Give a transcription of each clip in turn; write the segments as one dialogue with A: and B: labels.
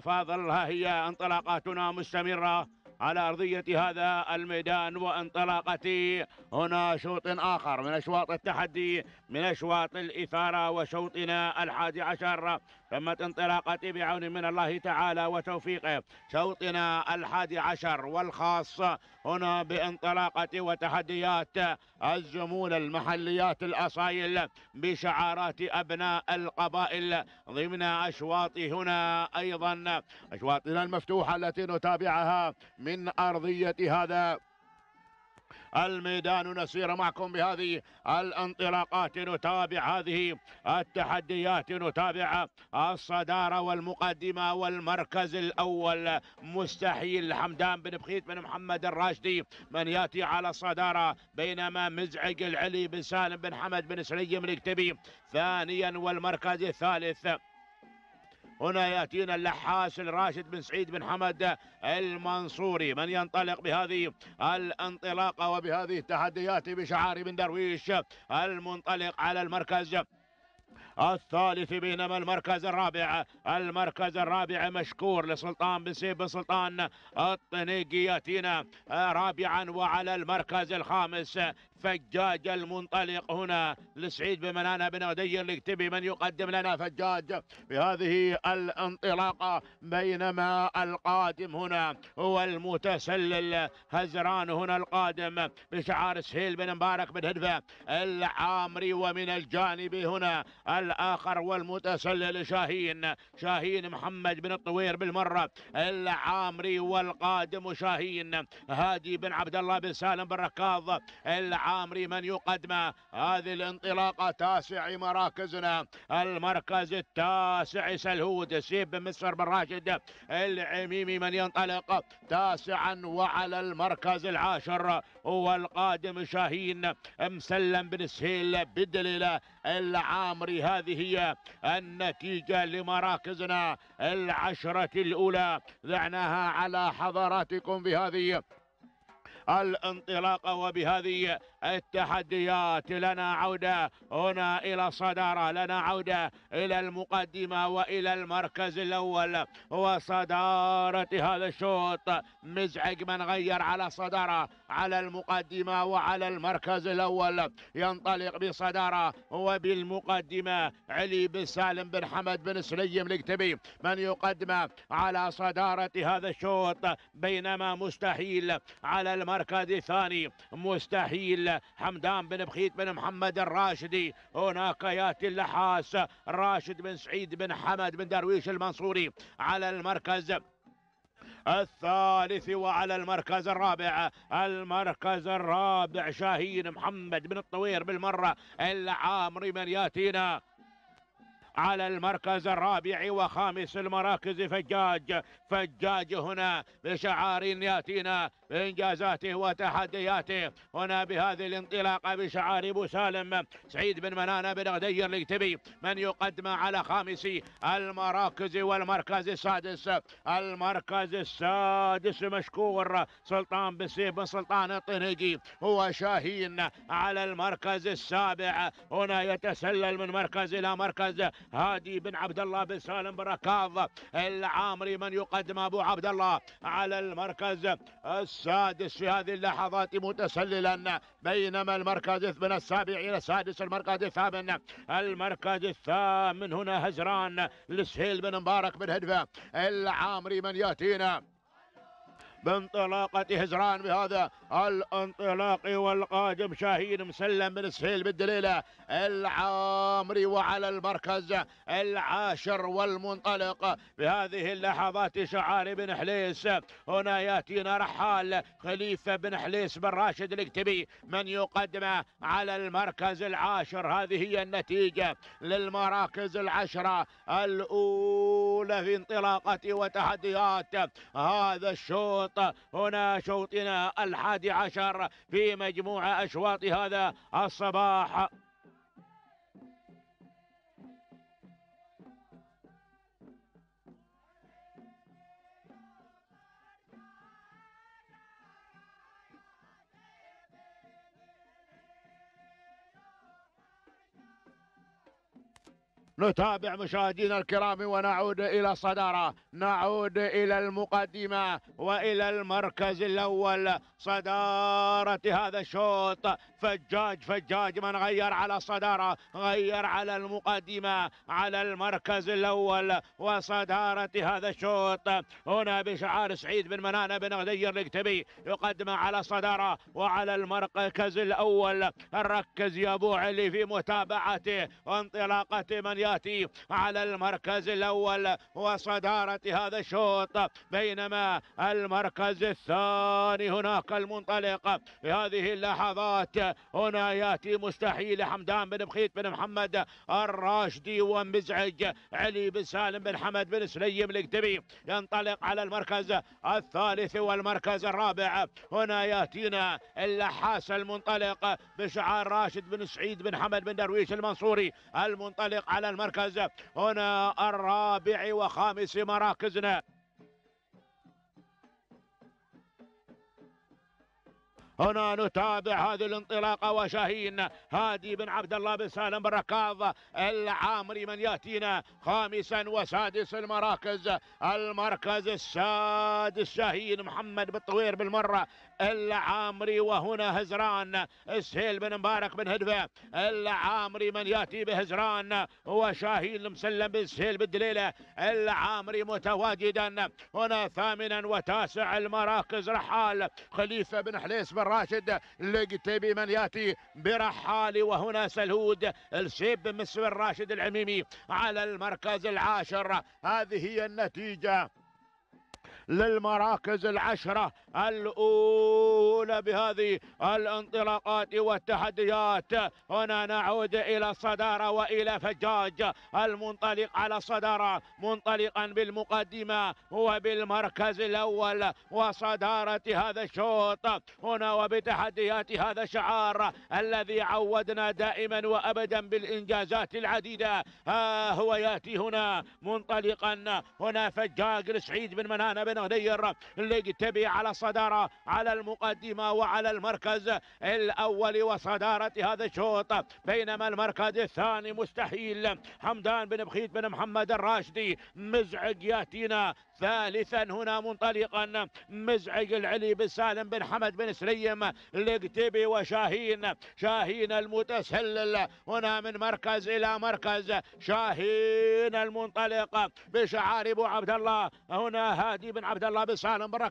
A: فاض ها هي انطلاقاتنا مستمرة على أرضية هذا الميدان وانطلاقة هنا شوط آخر من أشواط التحدي من أشواط الإثارة وشوطنا الحادي عشر ثمة انطلاقة بعون من الله تعالى وتوفيقه شوطنا الحادي عشر والخاص هنا بانطلاقة وتحديات الزمول المحليات الأصايل بشعارات أبناء القبائل ضمن أشواط هنا أيضا أشواطنا المفتوحة التي نتابعها من أرضية هذا الميدان نسير معكم بهذه الانطلاقات نتابع هذه التحديات نتابع الصدارة والمقدمة والمركز الأول مستحيل حمدان بن بخيت بن محمد الراشدي من يأتي على الصدارة بينما مزعج العلي بن سالم بن حمد بن سليم الكتبي ثانيا والمركز الثالث هنا يأتينا اللحاس الراشد بن سعيد بن حمد المنصوري من ينطلق بهذه الانطلاقة وبهذه التحديات بشعار بن درويش المنطلق على المركز الثالث بينما المركز الرابع المركز الرابع مشكور لسلطان بن سيف بن سلطان الطنيقي ياتينا آه، رابعا وعلى المركز الخامس فجاج المنطلق هنا لسعيد بن منانا بن اللي الكتبي من يقدم لنا فجاج بهذه الانطلاقه بينما القادم هنا هو المتسلل هزران هنا القادم بشعار سهيل بن مبارك بن هدفه العامري ومن الجانب هنا الآخر والمتسلل شاهين شاهين محمد بن الطوير بالمرة العامري والقادم شاهين هادي بن عبد الله بن سالم بن ركاض العامري من يقدم هذه الانطلاقة تاسع مراكزنا المركز التاسع سلهود سيب بن مسفر بن راشد العميمي من ينطلق تاسعا وعلى المركز العاشر هو القادم شاهين مسلم بن سهيل بدليل العامري هذه هي النتيجة لمراكزنا العشرة الأولى دعناها على حضراتكم بهذه الانطلاقة وبهذه التحديات لنا عودة هنا إلى الصدارة لنا عودة إلى المقدمة وإلى المركز الأول وصدارة هذا الشوط مزعج من غير على صدارة على المقدمة وعلى المركز الأول ينطلق بصدارة وبالمقدمة علي بن سالم بن حمد بن سليم الكتبي من يقدم على صدارة هذا الشوط بينما مستحيل على المركز الثاني مستحيل حمدان بن بخيت بن محمد الراشدي هناك ياتي اللحاس راشد بن سعيد بن حمد بن درويش المنصوري على المركز الثالث وعلى المركز الرابع المركز الرابع شاهين محمد بن الطوير بالمرة العامري من ياتينا على المركز الرابع وخامس المراكز فجاج فجاج هنا بشعار ياتينا بإنجازاته وتحدياته هنا بهذه الانطلاقة بشعار أبو سالم سعيد بن منانة بن غدير الكتبي من يقدم على خامس المراكز والمركز السادس المركز السادس مشكور سلطان بن سيف بن سلطان الطنجي هو شاهين على المركز السابع هنا يتسلل من مركز إلى مركز هادي بن عبد الله بن سالم بركاض العامري من يقدم ابو عبد الله على المركز السادس في هذه اللحظات متسللا بينما المركز من السابع الى السادس المركز الثامن المركز الثامن هنا هزران لسهيل بن مبارك بن هدفه العامري من ياتينا بانطلاقة هزران بهذا الانطلاق والقادم شاهين مسلم بن سهيل بالدليلة العامري وعلى المركز العاشر والمنطلق في هذه اللحظات شعار بن حليس هنا يأتينا رحال خليفة بن حليس بن راشد الاكتبي من يقدم على المركز العاشر هذه هي النتيجة للمراكز العشرة الأولى في انطلاقة وتحديات هذا الشوط هنا شوطنا الحادي الحادي عشر في مجموع أشواط هذا الصباح نتابع مشاهدينا الكرام ونعود إلى الصدارة نعود إلى المقدمة وإلى المركز الأول صدارة هذا الشوط فجاج فجاج من غير على الصدارة غير على المقدمة على المركز الأول وصدارة هذا الشوط هنا بشعار سعيد بن منانة بن غدير الكتبي يقدم على الصدارة وعلى المركز الأول ركز يا أبو علي في متابعته وانطلاقة من يا ياتي على المركز الاول وصداره هذا الشوط بينما المركز الثاني هناك المنطلق في هذه اللحظات هنا ياتي مستحيل حمدان بن بخيت بن محمد الراشدي ومزعج علي بن سالم بن حمد بن سليم الاكتبي ينطلق على المركز الثالث والمركز الرابع هنا ياتينا اللحاس المنطلق بشعار راشد بن سعيد بن حمد بن درويش المنصوري المنطلق على المركز المركز هنا الرابع وخامس مراكزنا هنا نتابع هذه الانطلاقه وشاهين هادي بن عبد الله بن سالم بن ركاض العامري من ياتينا خامسا وسادس المراكز المركز السادس شاهين محمد بن طوير بالمره العامري وهنا هزران سهيل بن مبارك بن هدفه العامري من ياتي بهزران وشاهين المسلم بن سهيل بالدليله العامري متواجدا هنا ثامنا وتاسع المراكز رحال خليفه بن حليس بن راشد لقتيبي من ياتي برحالي وهنا سلهود السيب مسوي الراشد العميمي على المركز العاشر هذه هي النتيجه للمراكز العشرة الأولى بهذه الانطلاقات والتحديات هنا نعود إلى الصدارة وإلى فجاج المنطلق على الصدارة منطلقا بالمقدمة وبالمركز الأول وصدارة هذا الشوط هنا وبتحديات هذا الشعار الذي عودنا دائما وأبدا بالإنجازات العديدة ها هو يأتي هنا منطلقا هنا فجاج سعيد بن منانة بن نغدير لجتبي على صدارة على المقدمة وعلى المركز الأول وصدارة هذا الشوط بينما المركز الثاني مستحيل حمدان بن بخيت بن محمد الراشدي مزعج ياتينا ثالثا هنا منطلقا مزعج العلي بن سالم بن حمد بن سليم لقتبي وشاهين شاهين المتسلل هنا من مركز إلى مركز شاهين المنطلق بشعار أبو عبد الله هنا هادي بن عبد الله بن سالم بن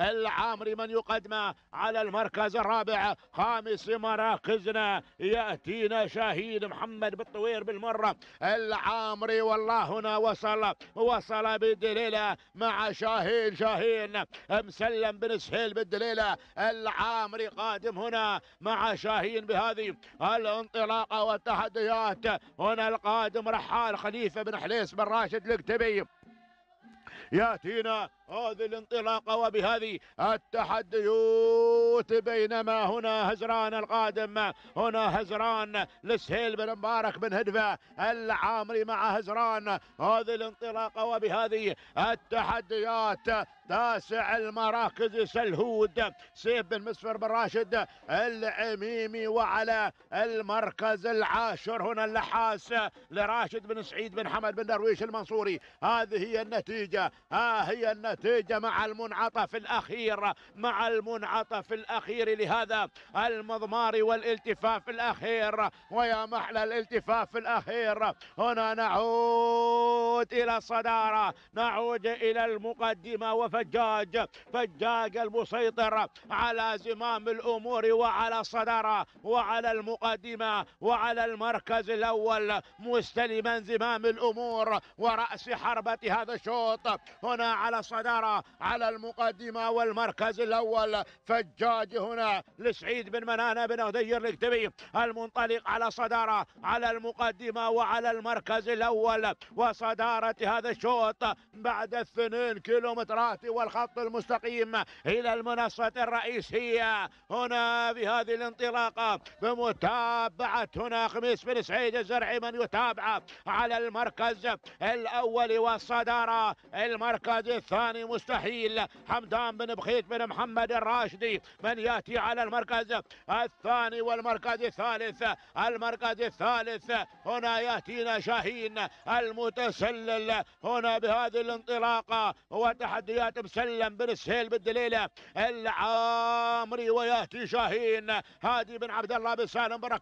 A: العامري من يقدم على المركز الرابع خامس مراكزنا يأتينا شاهين محمد بالطوير بالمرة العامري والله هنا وصل وصل بدليله مع شاهين شاهين مسلم بن سهيل بالدليلة العامري قادم هنا مع شاهين بهذه الانطلاقة والتحديات هنا القادم رحال خليفة بن حليس بن راشد لكتبي ياتينا هذه الانطلاقه وبهذه التحديات بينما هنا هزران القادم هنا هزران لسهيل بن مبارك بن هدفه العامري مع هزران هذه الانطلاقه وبهذه التحديات تاسع المراكز سلهود سيف بن مسفر بن راشد العميمي وعلى المركز العاشر هنا اللحاس لراشد بن سعيد بن حمد بن درويش المنصوري هذه هي النتيجه ها هي النتيجة النتيجة مع المنعطف الأخير مع المنعطف الأخير لهذا المضمار والالتفاف الأخير ويا محلى الالتفاف الأخير هنا نعود إلى الصدارة نعود إلى المقدمة وفجاج فجاج المسيطر على زمام الأمور وعلى الصدارة وعلى المقدمة وعلى المركز الأول مستلما زمام الأمور ورأس حربة هذا الشوط هنا على الصدارة الصدارة على المقدمة والمركز الأول فجاج هنا لسعيد بن منانة بن غدير الكتبي المنطلق على صدارة على المقدمة وعلى المركز الأول وصدارة هذا الشوط بعد الثنين كيلومترات والخط المستقيم إلى المنصة الرئيسية هنا بهذه الانطلاقة بمتابعة هنا خميس بن سعيد الزرعي من يتابع على المركز الأول والصدارة المركز الثاني الثاني مستحيل حمدان بن بخيت بن محمد الراشدي من ياتي على المركز الثاني والمركز الثالث المركز الثالث هنا ياتينا شاهين المتسلل هنا بهذه الانطلاقه وتحديات مسلم بن سهيل بالدليله العامري وياتي شاهين هادي بن عبد الله بن سالم بن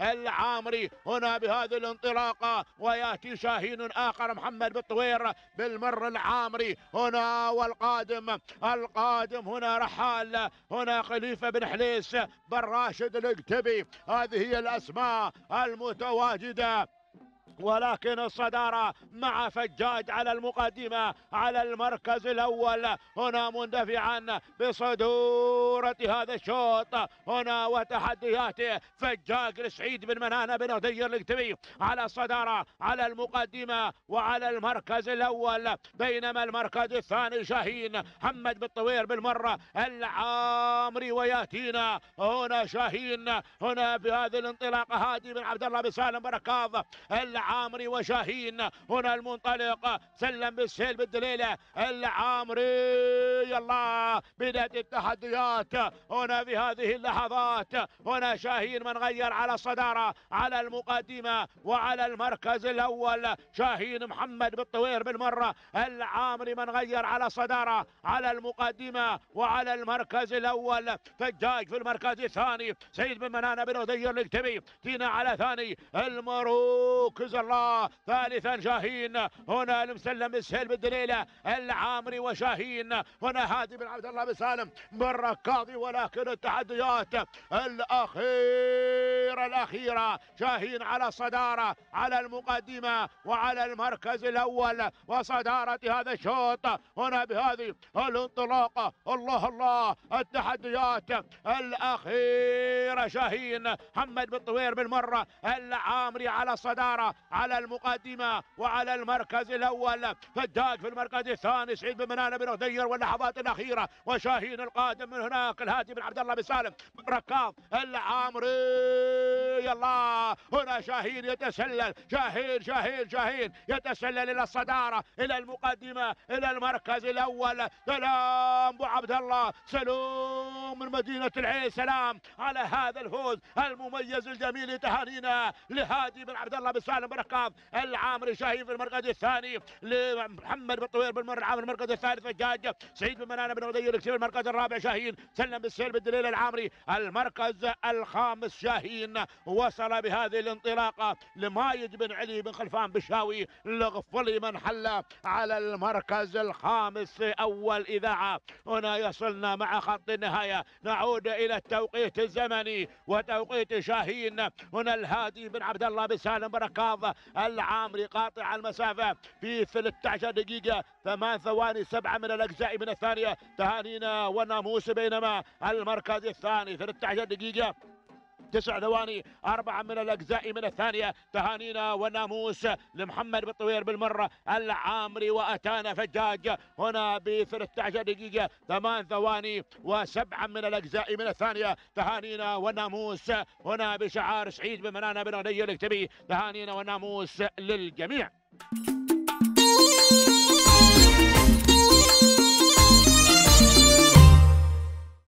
A: العامري هنا بهذه الانطلاقه وياتي شاهين اخر محمد بالطوير بالمر العامري هنا هنا والقادم القادم هنا رحال هنا خليفة بن حليس بن راشد القتبي هذه هي الأسماء المتواجدة ولكن الصدارة مع فجاج على المقدمة على المركز الأول هنا مندفعا بصدورة هذا الشوط هنا وتحدياته فجاج لسعيد بن منانة بن غدير الاكتبي على الصدارة على المقدمة وعلى المركز الأول بينما المركز الثاني شاهين محمد بالطوير بالمرة العامري وياتينا هنا شاهين هنا بهذه الانطلاقة هادي بن عبد الله بن سالم بركاض العامري العامري وشاهين هنا المنطلق سلم بالسيل بالدليله العامري الله بداية التحديات هنا في هذه اللحظات هنا شاهين من غير على الصدارة على المقدمة وعلى المركز الأول شاهين محمد بالطوير بالمرة العامري من غير على الصدارة على المقدمة وعلى المركز الأول فجاج في المركز الثاني سيد بن منانة بن أذير الكتبي تينا على ثاني المروكز الله ثالثا شاهين هنا المسلم السهل بالدليلة العامري وشاهين هنا هنا هادي بن عبد الله بن سالم من ركاضي ولكن التحديات الاخير التمريرة الأخيرة شاهين على الصدارة على المقدمة وعلى المركز الأول وصدارة هذا الشوط هنا بهذه الانطلاقة الله الله التحديات الأخيرة شاهين محمد بن طوير بالمرة العامري على الصدارة على المقدمة وعلى المركز الأول فداج في المركز الثاني سعيد بن منانة بن غدير واللحظات الأخيرة وشاهين القادم من هناك الهادي بن عبد الله بن سالم ركاب العامري يا الله هنا شاهين يتسلل شاهين شاهين شاهين يتسلل إلى الصدارة إلى المقدمة إلى المركز الأول سلام أبو عبد الله سلوم اليوم من مدينة العين سلام على هذا الفوز المميز الجميل تهانينا لهادي بن عبد الله بن سالم بن رقاف العامري شاهين في المرقد الثاني لمحمد بن طوير مر العامري المرقد الثالث الجاج سعيد بن منانة بن غدير في المرقد الرابع شاهين سلم بالسيل بالدليل العامري المركز الخامس شاهين وصل بهذه الانطلاقة لمايد بن علي بن خلفان بشاوي لغفلي من حل على المركز الخامس أول إذاعة هنا يصلنا مع خط النهاية نعود إلى التوقيت الزمني وتوقيت شاهين هنا الهادي بن عبد الله بن سالم بركاض العامري قاطع المسافة في 13 دقيقة ثمان ثواني سبعة من الأجزاء من الثانية تهانينا وناموس بينما المركز الثاني 13 دقيقة تسع ثواني أربعة من الأجزاء من الثانية تهانينا والناموس لمحمد بالطوير بالمرة العامري وأتانا فجاج هنا ب 13 دقيقة ثمان ثواني وسبعة من الأجزاء من الثانية تهانينا والناموس هنا بشعار سعيد بن بن غني الاكتبي تهانينا والناموس للجميع